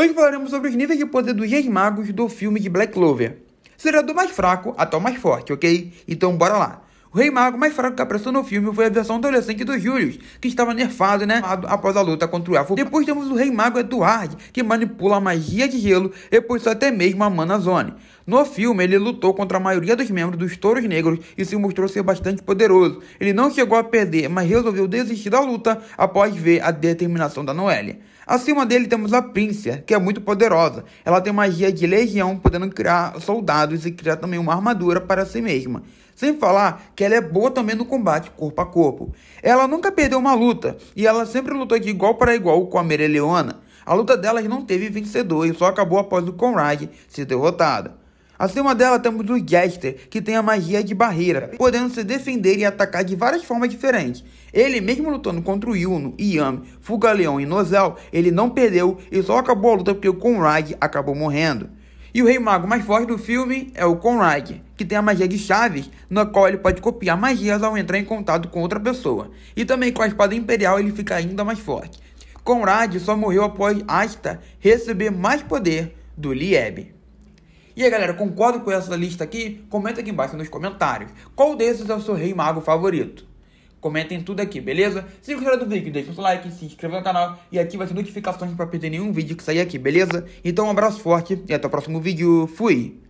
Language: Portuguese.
Hoje falaremos sobre os níveis de poder dos Reis Magos do filme de Black Clover. Será do mais fraco até o mais forte, ok? Então bora lá. O Rei Mago mais fraco que apareceu no filme foi a versão adolescente do Julius, que estava nerfado, né? Após a luta contra o Elfo. Depois temos o Rei Mago Eduard, que manipula a magia de gelo, e possui até mesmo a Mana Zone. No filme, ele lutou contra a maioria dos membros dos Touros Negros e se mostrou ser bastante poderoso. Ele não chegou a perder, mas resolveu desistir da luta após ver a determinação da Noelle. Acima dele temos a Príncia, que é muito poderosa. Ela tem magia de legião, podendo criar soldados e criar também uma armadura para si mesma. Sem falar que ela é boa também no combate corpo a corpo. Ela nunca perdeu uma luta, e ela sempre lutou de igual para igual com a Mereleona. A luta delas não teve vencedor e só acabou após o Conrad ser derrotado. Acima assim, dela temos o Jester, que tem a magia de barreira, podendo se defender e atacar de várias formas diferentes. Ele, mesmo lutando contra o Yuno, Yami, Fugaleon e Nozel, ele não perdeu e só acabou a luta porque o Conrad acabou morrendo. E o rei mago mais forte do filme é o Conrad, que tem a magia de chaves, na qual ele pode copiar magias ao entrar em contato com outra pessoa. E também com a espada imperial ele fica ainda mais forte. Conrad só morreu após Asta receber mais poder do Lieb. E aí, galera, concordo com essa lista aqui? Comenta aqui embaixo nos comentários. Qual desses é o seu rei mago favorito? Comentem tudo aqui, beleza? Se gostaram do vídeo, deixa o seu like, se inscreva no canal e ativa as notificações para perder nenhum vídeo que sair aqui, beleza? Então um abraço forte e até o próximo vídeo. Fui!